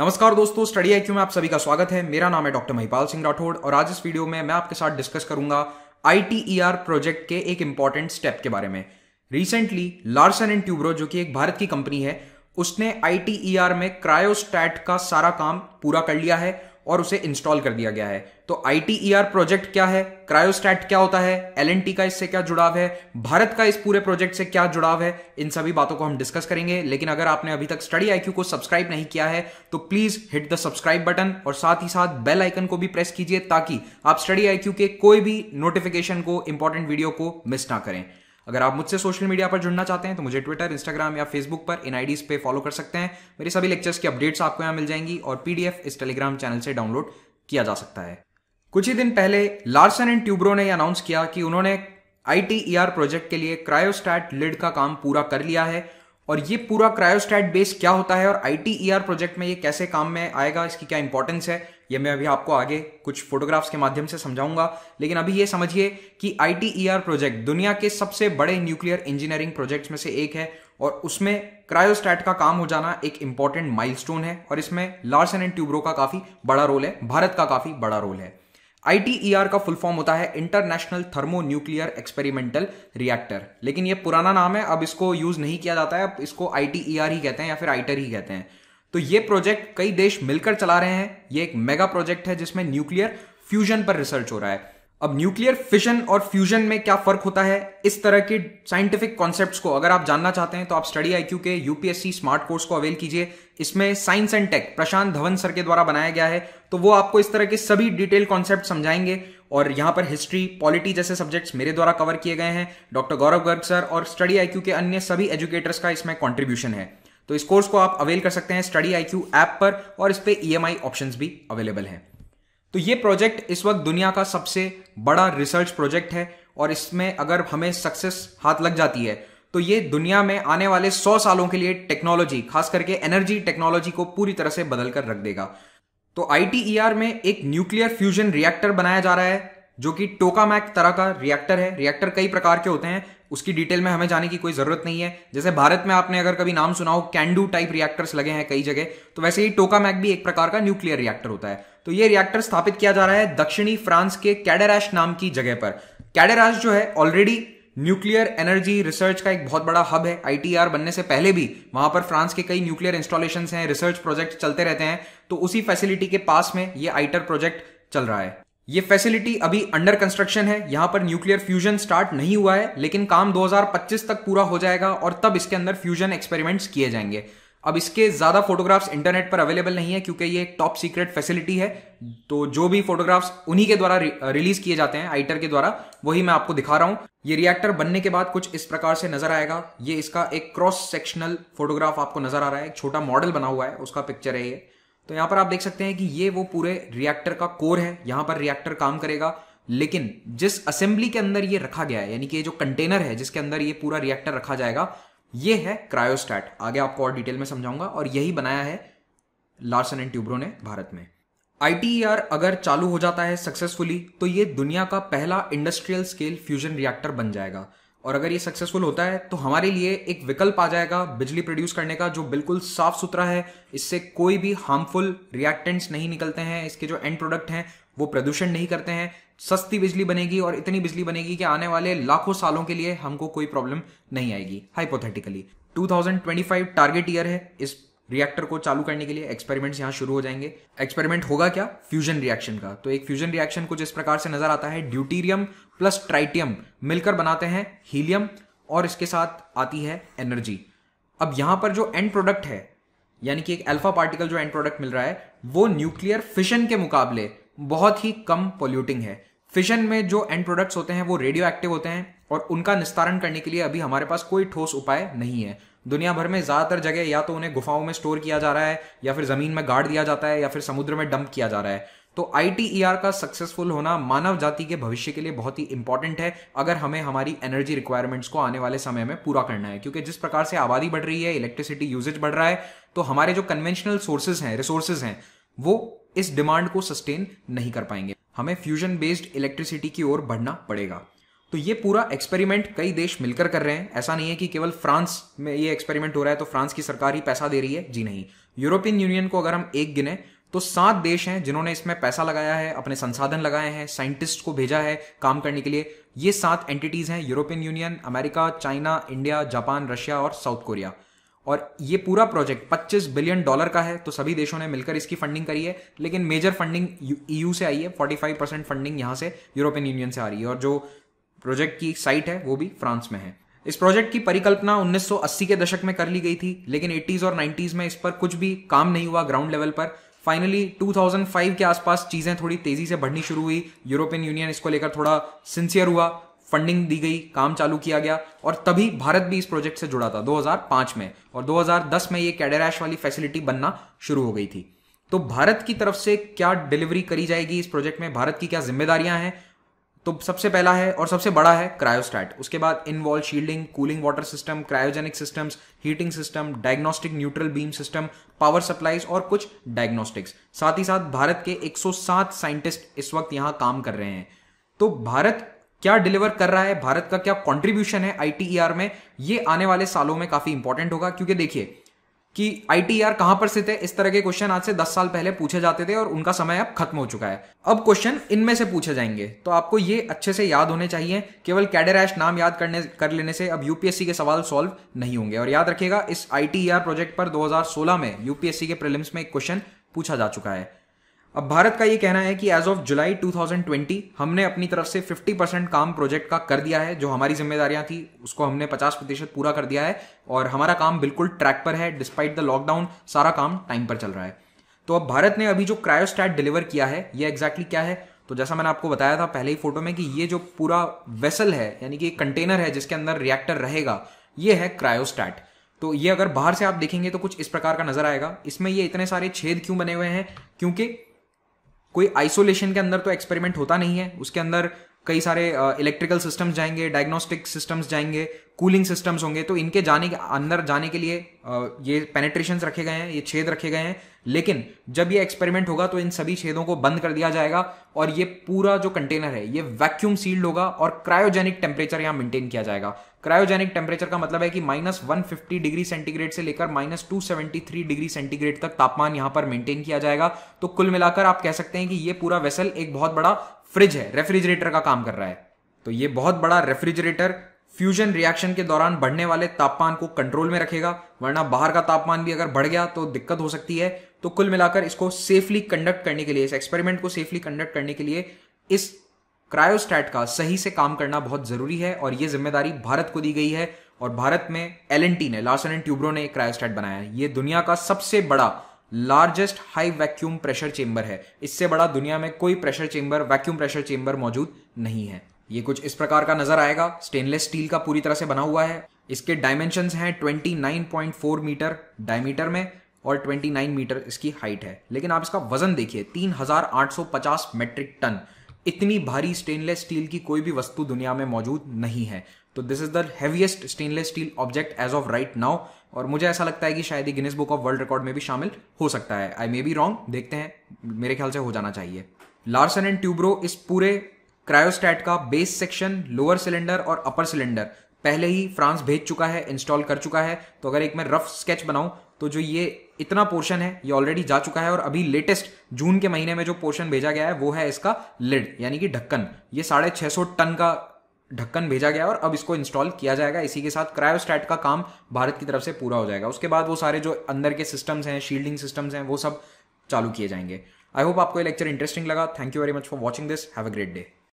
नमस्कार दोस्तों स्टडी आई में आप सभी का स्वागत है मेरा नाम है डॉक्टर महिपाल सिंह राठौड़ और आज इस वीडियो में मैं आपके साथ डिस्कस करूंगा आई प्रोजेक्ट e के एक इंपॉर्टेंट स्टेप के बारे में रिसेंटली लार्सन एंड ट्यूब्रो जो कि एक भारत की कंपनी है उसने आई e में क्रायोस्टैट का सारा काम पूरा कर लिया है और उसे इंस्टॉल कर दिया गया है तो आई प्रोजेक्ट e क्या है क्रायोस्टैट क्या होता है एल का इससे क्या जुड़ाव है भारत का इस पूरे प्रोजेक्ट से क्या जुड़ाव है इन सभी बातों को हम डिस्कस करेंगे लेकिन अगर आपने अभी तक स्टडी आई को सब्सक्राइब नहीं किया है तो please hit the subscribe button और साथ ही साथ बेल आइकन को भी प्रेस कीजिए ताकि आप स्टडी आई के कोई भी नोटिफिकेशन को इंपॉर्टेंट वीडियो को मिस ना करें अगर आप मुझसे सोशल मीडिया पर जुड़ना चाहते हैं तो मुझे ट्विटर इंस्टाग्राम या फेसबुक पर इन आईडीज पे फॉलो कर सकते हैं मेरे सभी लेक्चर्स की अपडेट्स आपको यहाँ मिल जाएंगी और पीडीएफ इस टेलीग्राम चैनल से डाउनलोड किया जा सकता है कुछ ही दिन पहले लार्सन एंड ट्यूब्रो ने अनाउंस किया कि उन्होंने आई प्रोजेक्ट e के लिए क्रायोस्टैट लिड का काम पूरा कर लिया है और ये पूरा क्रायोस्टैट बेस क्या होता है और आई प्रोजेक्ट e में ये कैसे काम में आएगा इसकी क्या इंपॉर्टेंस है ये मैं अभी आपको आगे कुछ फोटोग्राफ्स के माध्यम से समझाऊंगा लेकिन अभी ये समझिए कि आई प्रोजेक्ट e दुनिया के सबसे बड़े न्यूक्लियर इंजीनियरिंग प्रोजेक्ट्स में से एक है और उसमें क्रायोस्टैट का काम हो जाना एक इंपॉर्टेंट माइलस्टोन है और इसमें लार्सन एंड ट्यूब्रो का काफी बड़ा रोल है भारत का काफी बड़ा रोल है आईटीईआर e का फुल फॉर्म होता है international thermo nuclear experimental reactor लेकिन ये पुराना नाम है अब इसको यूज नहीं किया जाता है अब इसको आई e ही कहते हैं या फिर आइटर ही कहते हैं तो ये प्रोजेक्ट कई देश मिलकर चला रहे हैं ये एक मेगा प्रोजेक्ट है जिसमें न्यूक्लियर फ्यूजन पर रिसर्च हो रहा है अब न्यूक्लियर फिशन और फ्यूजन में क्या फर्क होता है इस तरह के साइंटिफिक कॉन्सेप्ट को अगर आप जानना चाहते हैं तो आप स्टडी आईक्यू के यूपीएससी स्मार्ट कोर्स को अवेल कीजिए इसमें science and tech Prashant Dhawan sir के द्वारा बनाया गया है तो वो आपको इस तरह के सभी डिटेल कॉन्सेप्ट समझाएंगे और यहां पर हिस्ट्री पॉलिटी जैसे सब्जेक्ट्स मेरे द्वारा कवर किए गए हैं डॉक्टर गौरव गर्ग सर और स्टडी आईक्यू के अन्य सभी एजुकेटर्स का इसमें कॉन्ट्रीब्यूशन है तो इस कोर्स को आप अवेल कर सकते हैं स्टडी आई क्यू ऐप पर और इस पर ई एम आई ऑप्शन भी अवेलेबल हैं तो ये प्रोजेक्ट इस वक्त दुनिया का सबसे बड़ा रिसर्च प्रोजेक्ट है और इसमें अगर हमें सक्सेस हाथ लग जाती है तो ये दुनिया में आने वाले 100 सालों के लिए टेक्नोलॉजी खास करके एनर्जी टेक्नोलॉजी को पूरी तरह से बदल कर रख देगा तो आर e में एक न्यूक्लियर फ्यूजन रिएक्टर बनाया जा रहा है जो कि टोकामैक तरह का रिएक्टर है रिएक्टर कई प्रकार के होते हैं उसकी डिटेल में हमें जाने की कोई ज़रूरत नहीं है जैसे भारत में आपने अगर कभी नाम सुना हो कैंडू टाइप रिएक्टर्स लगे हैं कई जगह तो वैसे ही टोका मैक भी एक प्रकार का न्यूक्लियर रिएक्टर होता है तो ये रिएक्टर स्थापित किया जा रहा है दक्षिणी फ्रांस के कैडेराश नाम की जगह पर कैडेराश जो है ऑलरेडी न्यूक्लियर एनर्जी रिसर्च का एक बहुत बड़ा हब है आईटीआर बनने से पहले भी वहां पर फ्रांस के कई न्यूक्लियर इंस्टॉलेशन हैं रिसर्च प्रोजेक्ट चलते रहते हैं तो उसी फैसिलिटी के पास में ये आइटर प्रोजेक्ट चल रहा है ये फैसिलिटी अभी अंडर कंस्ट्रक्शन है यहां पर न्यूक्लियर फ्यूजन स्टार्ट नहीं हुआ है लेकिन काम 2025 तक पूरा हो जाएगा और तब इसके अंदर फ्यूजन एक्सपेरिमेंट्स किए जाएंगे अब इसके ज़्यादा फोटोग्राफ्स इंटरनेट पर अवेलेबल नहीं है क्योंकि ये एक टॉप सीक्रेट फैसिलिटी है तो जो भी फोटोग्राफ्स उन्हीं के द्वारा रिलीज किए जाते हैं आइटर के द्वारा वही मैं आपको दिखा रहा हूँ ये रिएक्टर बनने के बाद कुछ इस प्रकार से नजर आएगा ये इसका एक क्रॉस सेक्शनल फोटोग्राफ आपको नजर आ रहा है एक छोटा मॉडल बना हुआ है उसका पिक्चर है ये तो यहां पर आप देख सकते हैं कि ये वो पूरे रिएक्टर का कोर है यहां पर रिएक्टर काम करेगा लेकिन जिस असेंबली के अंदर ये रखा गया है यानी कि ये जो कंटेनर है जिसके अंदर ये पूरा रिएक्टर रखा जाएगा ये है क्रायोस्टैट आगे आपको और डिटेल में समझाऊंगा और यही बनाया है लार्सन एंड ट्यूब्रो ने भारत में आई e अगर चालू हो जाता है सक्सेसफुली तो ये दुनिया का पहला इंडस्ट्रियल स्केल फ्यूजन रिएक्टर बन जाएगा और अगर ये सक्सेसफुल होता है तो हमारे लिए एक विकल्प आ जाएगा बिजली प्रोड्यूस करने का जो बिल्कुल साफ सुथरा है इससे कोई भी हार्मफुल रिएक्टेंट्स नहीं निकलते हैं इसके जो एंड प्रोडक्ट हैं वो प्रदूषण नहीं करते हैं सस्ती बिजली बनेगी और इतनी बिजली बनेगी कि आने वाले लाखों सालों के लिए हमको कोई प्रॉब्लम नहीं आएगी हाइपोथेटिकली 2025 टारगेट ईयर है इस रिएक्टर को चालू करने के लिए एक्सपेरिमेंट्स यहाँ शुरू हो जाएंगे एक्सपेरिमेंट होगा क्या फ्यूजन रिएक्शन का तो एक फ्यूजन रिएक्शन को जिस प्रकार से नजर आता है ड्यूटीरियम प्लस ट्राइटियम मिलकर बनाते हैं हीलियम और इसके साथ आती है एनर्जी अब यहाँ पर जो एंड प्रोडक्ट है यानी कि एक अल्फा पार्टिकल जो एंड प्रोडक्ट मिल रहा है वो न्यूक्लियर फिशन के मुकाबले बहुत ही कम पोल्यूटिंग है फिशन में जो एंड प्रोडक्ट्स होते हैं वो रेडियो एक्टिव होते हैं और उनका निस्तारण करने के लिए अभी हमारे पास कोई ठोस उपाय नहीं है दुनिया भर में ज़्यादातर जगह या तो उन्हें गुफाओं में स्टोर किया जा रहा है या फिर ज़मीन में गाड़ दिया जाता है या फिर समुद्र में डंप किया जा रहा है तो आई e का सक्सेसफुल होना मानव जाति के भविष्य के लिए बहुत ही इंपॉर्टेंट है अगर हमें हमारी एनर्जी रिक्वायरमेंट्स को आने वाले समय में पूरा करना है क्योंकि जिस प्रकार से आबादी बढ़ रही है इलेक्ट्रिसिटी यूजेज बढ़ रहा है तो हमारे जो कन्वेंशनल सोर्सेज हैं रिसोर्सेज हैं वो इस डिमांड को सस्टेन नहीं कर पाएंगे हमें फ्यूजन बेस्ड इलेक्ट्रिसिटी की ओर बढ़ना पड़ेगा तो ये पूरा एक्सपेरिमेंट कई देश मिलकर कर रहे हैं ऐसा नहीं है कि केवल फ्रांस में ये एक्सपेरिमेंट हो रहा है तो फ्रांस की सरकार ही पैसा दे रही है जी नहीं यूरोपियन यूनियन को अगर हम एक गिने तो सात देश हैं जिन्होंने इसमें पैसा लगाया है अपने संसाधन लगाए हैं साइंटिस्ट को भेजा है काम करने के लिए ये सात एंटिटीज हैं European Union America China India Japan Russia और साउथ कोरिया और ये पूरा प्रोजेक्ट 25 बिलियन डॉलर का है तो सभी देशों ने मिलकर इसकी फंडिंग करी है लेकिन मेजर फंडिंग ईयू से आई है 45 परसेंट फंडिंग यहां से यूरोपियन यूनियन से आ रही है और जो प्रोजेक्ट की साइट है वो भी फ्रांस में है इस प्रोजेक्ट की परिकल्पना 1980 के दशक में कर ली गई थी लेकिन 80s और 90s में इस पर कुछ भी काम नहीं हुआ ग्राउंड लेवल पर फाइनली 2005 के आसपास चीज़ें थोड़ी तेज़ी से बढ़नी शुरू हुई यूरोपियन यूनियन इसको लेकर थोड़ा सिंसियर हुआ फंडिंग दी गई काम चालू किया गया और तभी भारत भी इस प्रोजेक्ट से जुड़ा था 2005 में और 2010 में ये कैडेरैश वाली फैसिलिटी बनना शुरू हो गई थी तो भारत की तरफ से क्या डिलीवरी करी जाएगी इस प्रोजेक्ट में भारत की क्या जिम्मेदारियां हैं तो सबसे पहला है और सबसे बड़ा है क्रायोस्टैट उसके बाद involve shielding cooling water system cryogenic systems heating system diagnostic neutral beam system power supplies और कुछ डायग्नोस्टिक्स साथ ही साथ भारत के 107 साइंटिस्ट इस वक्त यहां काम कर रहे हैं तो भारत क्या डिलीवर कर रहा है भारत का क्या कॉन्ट्रीब्यूशन है आई e में ये आने वाले सालों में काफी इंपॉर्टेंट होगा क्योंकि देखिए कि आईटीआर e कहां पर स्थित है इस तरह के क्वेश्चन आज से 10 साल पहले पूछे जाते थे और उनका समय अब खत्म हो चुका है अब क्वेश्चन इनमें से पूछे जाएंगे तो आपको ये अच्छे से याद होने चाहिए केवल कैडरैश नाम याद करने कर लेने से अब यूपीएससी के सवाल सॉल्व नहीं होंगे और याद रखिएगा इस आईटीआर प्रोजेक्ट e पर 2016 में यूपीएससी के प्रिलिम्स में एक क्वेश्चन पूछा जा चुका है अब भारत का ये कहना है कि एज ऑफ जुलाई 2020 हमने अपनी तरफ से 50 परसेंट काम प्रोजेक्ट का कर दिया है जो हमारी जिम्मेदारियां थी उसको हमने 50 प्रतिशत पूरा कर दिया है और हमारा काम बिल्कुल ट्रैक पर है डिस्पाइट द लॉकडाउन सारा काम टाइम पर चल रहा है तो अब भारत ने अभी जो क्रायोस्टैट डिलीवर किया है ये एग्जैक्टली exactly क्या है तो जैसा मैंने आपको बताया था पहले ही फोटो में कि ये जो पूरा वेसल है यानी कि एक कंटेनर है जिसके अंदर रिएक्टर रहेगा ये है क्रायोस्टैट तो ये अगर बाहर से आप देखेंगे तो कुछ इस प्रकार का नजर आएगा इसमें ये इतने सारे छेद क्यों बने हुए हैं क्योंकि कोई आइसोलेशन के अंदर तो एक्सपेरिमेंट होता नहीं है उसके अंदर कई सारे इलेक्ट्रिकल सिस्टम्स जाएंगे डायग्नोस्टिक सिस्टम्स जाएंगे कूलिंग सिस्टम्स होंगे तो इनके जाने के अंदर जाने के लिए ये पेनेट्रेशन रखे गए हैं ये छेद रखे गए हैं लेकिन जब ये एक्सपेरिमेंट होगा तो इन सभी छेदों को बंद कर दिया जाएगा और ये पूरा जो कंटेनर है ये वैक्यूम सील्ड होगा और क्रायोजेनिक टेम्परेचर यहाँ मेंटेन किया जाएगा क्रायोजेनिक टेम्परेचर का मतलब है कि माइनस वन डिग्री सेंटीग्रेड से लेकर माइनस टू डिग्री सेंटीग्रेड तक तापमान यहां पर मेंटेन किया जाएगा तो कुल मिलाकर आप कह सकते हैं कि ये पूरा वेसल एक बहुत बड़ा फ्रिज है रेफ्रिजरेटर का काम कर रहा है तो ये बहुत बड़ा रेफ्रिजरेटर फ्यूजन रिएक्शन के दौरान बढ़ने वाले तापमान को कंट्रोल में रखेगा वरना बाहर का तापमान भी अगर बढ़ गया तो दिक्कत हो सकती है तो कुल मिलाकर इसको सेफली कंडक्ट करने के लिए इस एक्सपेरिमेंट को सेफली कंडक्ट करने के लिए इस क्रायोस्टैट का सही से काम करना बहुत जरूरी है और ये जिम्मेदारी भारत को दी गई है और भारत में एल ने लार्सन एंड ट्यूब्रो ने क्रायोस्टैट बनाया है ये दुनिया का सबसे बड़ा largest high vacuum pressure chamber है इससे बड़ा दुनिया में कोई pressure chamber vacuum pressure chamber मौजूद नहीं है ये कुछ इस प्रकार का नजर आएगा स्टेनलेस स्टील का पूरी तरह से बना हुआ है इसके डायमेंशन हैं 29.4 मीटर डायमीटर में और 29 मीटर इसकी हाइट है लेकिन आप इसका वजन देखिए 3,850 मेट्रिक टन इतनी भारी स्टेनलेस स्टील की कोई भी वस्तु दुनिया में मौजूद नहीं है तो this is the heaviest stainless steel object as of right now और मुझे ऐसा लगता है कि शायद Guinness book of world record में भी शामिल हो सकता है आई मे बी रॉन्ग देखते हैं मेरे ख्याल से हो जाना चाहिए लार्सन एंड ट्यूब्रो इस पूरे क्रायोस्टैट का बेस सेक्शन लोअर सिलेंडर और अपर सिलेंडर पहले ही फ्रांस भेज चुका है इंस्टॉल कर चुका है तो अगर एक मैं रफ स्केच बनाऊं तो जो ये इतना पोर्शन है ये ऑलरेडी जा चुका है और अभी लेटेस्ट जून के महीने में जो पोर्शन भेजा गया है वो है इसका लिड यानी कि ढक्कन ये साढ़े छः सौ टन का ढक्कन भेजा गया और अब इसको इंस्टॉल किया जाएगा इसी के साथ क्रायोस्टैट का काम भारत की तरफ से पूरा हो जाएगा उसके बाद वो सारे जो अंदर के सिस्टम्स हैं शील्डिंग सिस्टम्स हैं वो सब चालू किए जाएंगे आई होप आपको ये लेक्चर इंटरेस्टिंग लगा thank you very much for watching this have a great day